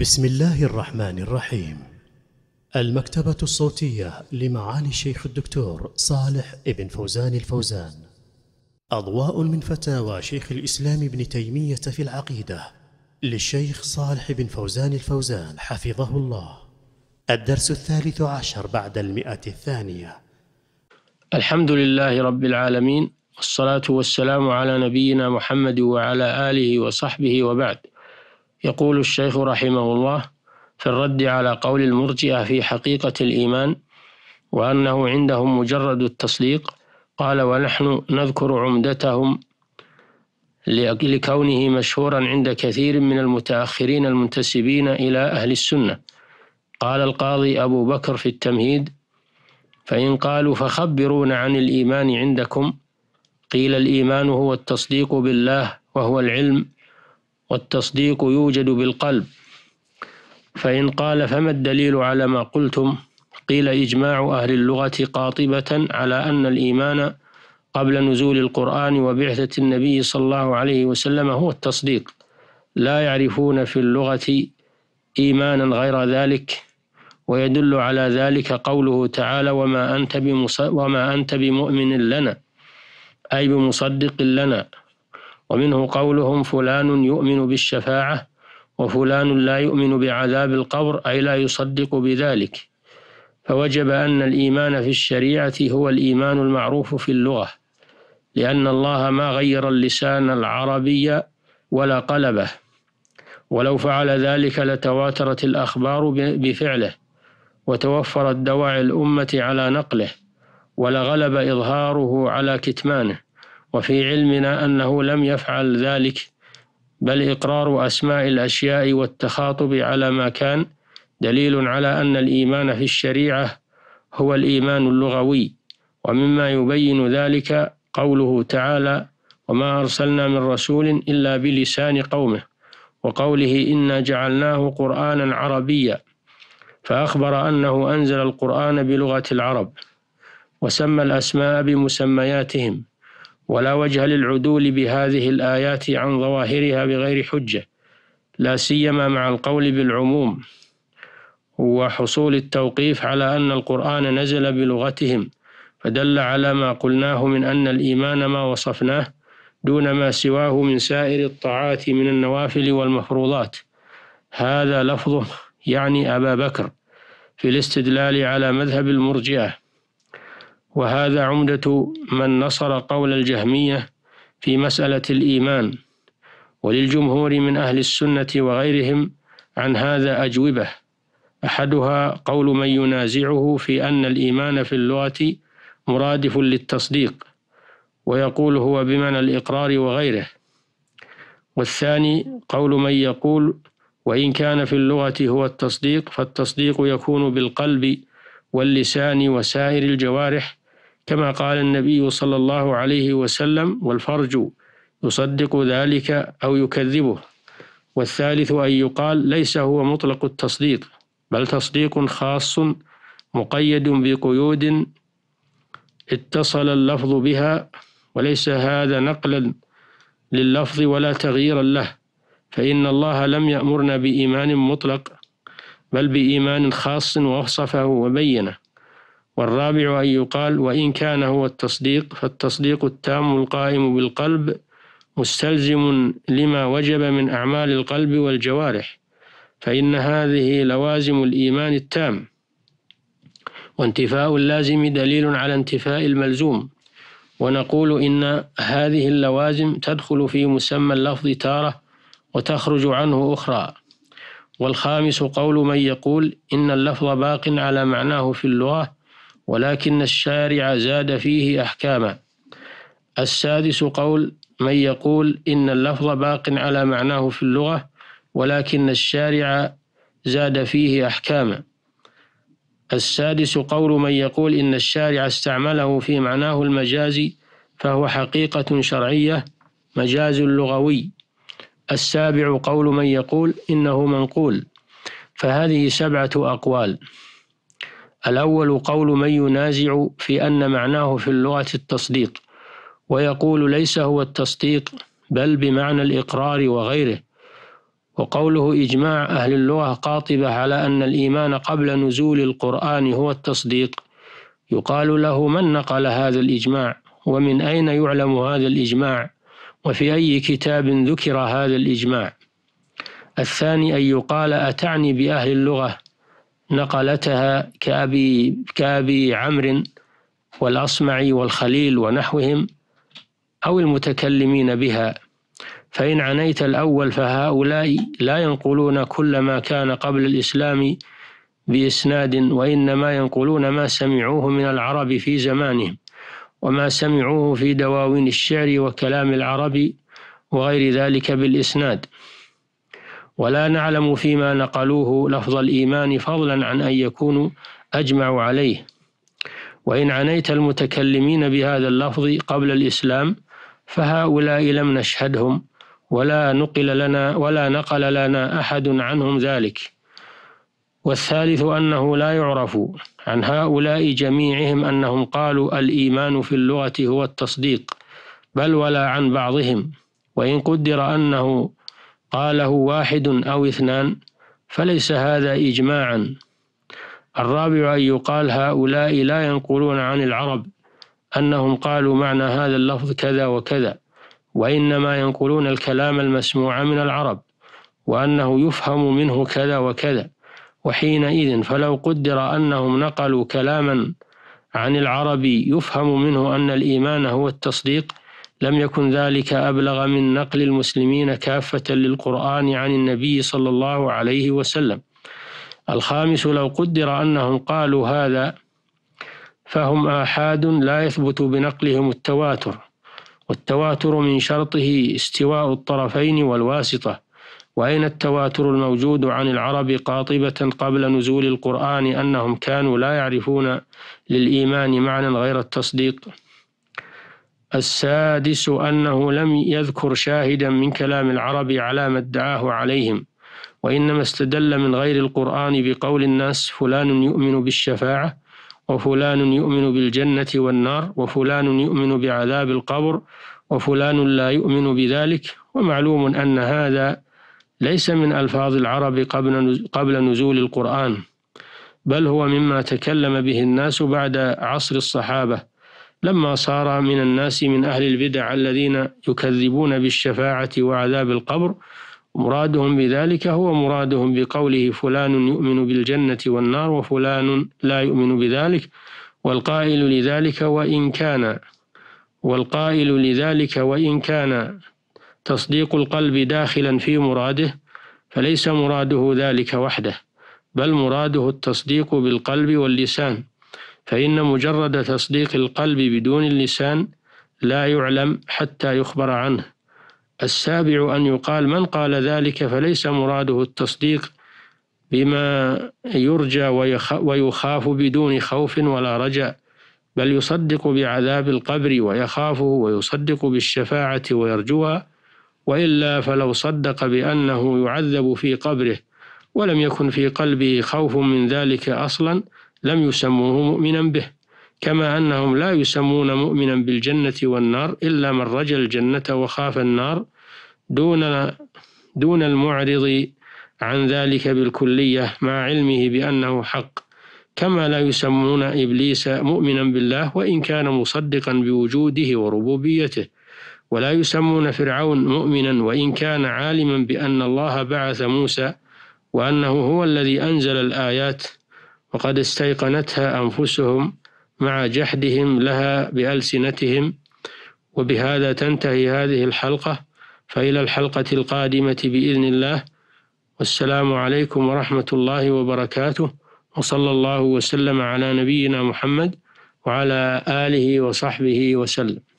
بسم الله الرحمن الرحيم المكتبة الصوتية لمعالي الشيخ الدكتور صالح ابن فوزان الفوزان أضواء من فتاوى شيخ الإسلام ابن تيمية في العقيدة للشيخ صالح بن فوزان الفوزان حفظه الله الدرس الثالث عشر بعد المئة الثانية الحمد لله رب العالمين والصلاة والسلام على نبينا محمد وعلى آله وصحبه وبعد يقول الشيخ رحمه الله في الرد على قول المرجئة في حقيقة الإيمان وأنه عندهم مجرد التصديق قال ونحن نذكر عمدتهم لكونه مشهورا عند كثير من المتأخرين المنتسبين إلى أهل السنة قال القاضي أبو بكر في التمهيد فإن قالوا فخبرونا عن الإيمان عندكم قيل الإيمان هو التصديق بالله وهو العلم والتصديق يوجد بالقلب فإن قال فما الدليل على ما قلتم قيل إجماع أهل اللغة قاطبة على أن الإيمان قبل نزول القرآن وبعثة النبي صلى الله عليه وسلم هو التصديق لا يعرفون في اللغة إيمانا غير ذلك ويدل على ذلك قوله تعالى وما أنت, وما أنت بمؤمن لنا أي بمصدق لنا ومنه قولهم فلان يؤمن بالشفاعة وفلان لا يؤمن بعذاب القبر أي لا يصدق بذلك فوجب أن الإيمان في الشريعة هو الإيمان المعروف في اللغة لأن الله ما غير اللسان العربي ولا قلبه ولو فعل ذلك لتواترت الأخبار بفعله وتوفرت دواعي الأمة على نقله ولغلب إظهاره على كتمانه وفي علمنا أنه لم يفعل ذلك بل إقرار أسماء الأشياء والتخاطب على ما كان دليل على أن الإيمان في الشريعة هو الإيمان اللغوي ومما يبين ذلك قوله تعالى وما أرسلنا من رسول إلا بلسان قومه وقوله إنا جعلناه قرآنا عربيا فأخبر أنه أنزل القرآن بلغة العرب وسمى الأسماء بمسمياتهم ولا وجه للعدول بهذه الآيات عن ظواهرها بغير حجة لا سيما مع القول بالعموم وحصول التوقيف على أن القرآن نزل بلغتهم فدل على ما قلناه من أن الإيمان ما وصفناه دون ما سواه من سائر الطاعات من النوافل والمفروضات هذا لفظه يعني أبا بكر في الاستدلال على مذهب المرجئة وهذا عمدة من نصر قول الجهمية في مسألة الإيمان وللجمهور من أهل السنة وغيرهم عن هذا أجوبة أحدها قول من ينازعه في أن الإيمان في اللغة مرادف للتصديق ويقول هو بمعنى الإقرار وغيره والثاني قول من يقول وإن كان في اللغة هو التصديق فالتصديق يكون بالقلب واللسان وسائر الجوارح كما قال النبي صلى الله عليه وسلم والفرج يصدق ذلك أو يكذبه والثالث أن يقال ليس هو مطلق التصديق بل تصديق خاص مقيد بقيود اتصل اللفظ بها وليس هذا نقلا لللفظ ولا تغييرا له فإن الله لم يأمرنا بإيمان مطلق بل بإيمان خاص وصفه وبينه والرابع أن يقال وإن كان هو التصديق فالتصديق التام القائم بالقلب مستلزم لما وجب من أعمال القلب والجوارح فإن هذه لوازم الإيمان التام وانتفاء اللازم دليل على انتفاء الملزوم ونقول إن هذه اللوازم تدخل في مسمى اللفظ تارة وتخرج عنه أخرى والخامس قول من يقول إن اللفظ باق على معناه في اللغة ولكن الشارع زاد فيه أحكاما السادس قول من يقول إن اللفظ باق على معناه في اللغة ولكن الشارع زاد فيه أحكاما السادس قول من يقول إن الشارع استعمله في معناه المجازي فهو حقيقة شرعية مجاز لغوي السابع قول من يقول إنه منقول فهذه سبعة أقوال الأول قول من ينازع في أن معناه في اللغة التصديق ويقول ليس هو التصديق بل بمعنى الإقرار وغيره وقوله إجماع أهل اللغة قاطبة على أن الإيمان قبل نزول القرآن هو التصديق يقال له من نقل هذا الإجماع ومن أين يعلم هذا الإجماع وفي أي كتاب ذكر هذا الإجماع الثاني أن يقال أتعني بأهل اللغة نقلتها كأبي, كأبي عمرو والأصمعي والخليل ونحوهم أو المتكلمين بها فإن عنيت الأول فهؤلاء لا ينقلون كل ما كان قبل الإسلام بإسناد وإنما ينقلون ما سمعوه من العرب في زمانهم وما سمعوه في دواوين الشعر وكلام العرب وغير ذلك بالإسناد ولا نعلم فيما نقلوه لفظ الإيمان فضلا عن أن يكونوا أجمع عليه وإن عنيت المتكلمين بهذا اللفظ قبل الإسلام فهؤلاء لم نشهدهم ولا نقل لنا ولا نقل لنا أحد عنهم ذلك والثالث أنه لا يعرف عن هؤلاء جميعهم أنهم قالوا الإيمان في اللغة هو التصديق بل ولا عن بعضهم وإن قدر أنه قاله واحد أو اثنان فليس هذا إجماعا الرابع أن يقال هؤلاء لا ينقلون عن العرب أنهم قالوا معنى هذا اللفظ كذا وكذا وإنما ينقلون الكلام المسموع من العرب وأنه يفهم منه كذا وكذا وحينئذ فلو قدر أنهم نقلوا كلاما عن العرب يفهم منه أن الإيمان هو التصديق لم يكن ذلك أبلغ من نقل المسلمين كافة للقرآن عن النبي صلى الله عليه وسلم الخامس لو قدر أنهم قالوا هذا فهم آحاد لا يثبت بنقلهم التواتر والتواتر من شرطه استواء الطرفين والواسطة وأين التواتر الموجود عن العرب قاطبة قبل نزول القرآن أنهم كانوا لا يعرفون للإيمان معنى غير التصديق السادس أنه لم يذكر شاهدا من كلام العرب على ما ادعاه عليهم وإنما استدل من غير القرآن بقول الناس فلان يؤمن بالشفاعة وفلان يؤمن بالجنة والنار وفلان يؤمن بعذاب القبر وفلان لا يؤمن بذلك ومعلوم أن هذا ليس من ألفاظ العرب قبل قبل نزول القرآن بل هو مما تكلم به الناس بعد عصر الصحابة لما صار من الناس من أهل البدع الذين يكذبون بالشفاعة وعذاب القبر مرادهم بذلك هو مرادهم بقوله فلان يؤمن بالجنة والنار وفلان لا يؤمن بذلك والقائل لذلك وإن كان والقائل لذلك وإن كان تصديق القلب داخلا في مراده فليس مراده ذلك وحده بل مراده التصديق بالقلب واللسان فإن مجرد تصديق القلب بدون اللسان لا يعلم حتى يخبر عنه السابع أن يقال من قال ذلك فليس مراده التصديق بما يرجى ويخاف بدون خوف ولا رجاء بل يصدق بعذاب القبر ويخافه ويصدق بالشفاعة ويرجوها وإلا فلو صدق بأنه يعذب في قبره ولم يكن في قلبه خوف من ذلك أصلا لم يسموه مؤمنا به كما أنهم لا يسمون مؤمنا بالجنة والنار إلا من رجى الجنة وخاف النار دون دون المعرض عن ذلك بالكلية مع علمه بأنه حق كما لا يسمون إبليس مؤمنا بالله وإن كان مصدقا بوجوده وربوبيته ولا يسمون فرعون مؤمنا وإن كان عالما بأن الله بعث موسى وأنه هو الذي أنزل الآيات وقد استيقنتها أنفسهم مع جحدهم لها بألسنتهم وبهذا تنتهي هذه الحلقة فإلى الحلقة القادمة بإذن الله والسلام عليكم ورحمة الله وبركاته وصلى الله وسلم على نبينا محمد وعلى آله وصحبه وسلم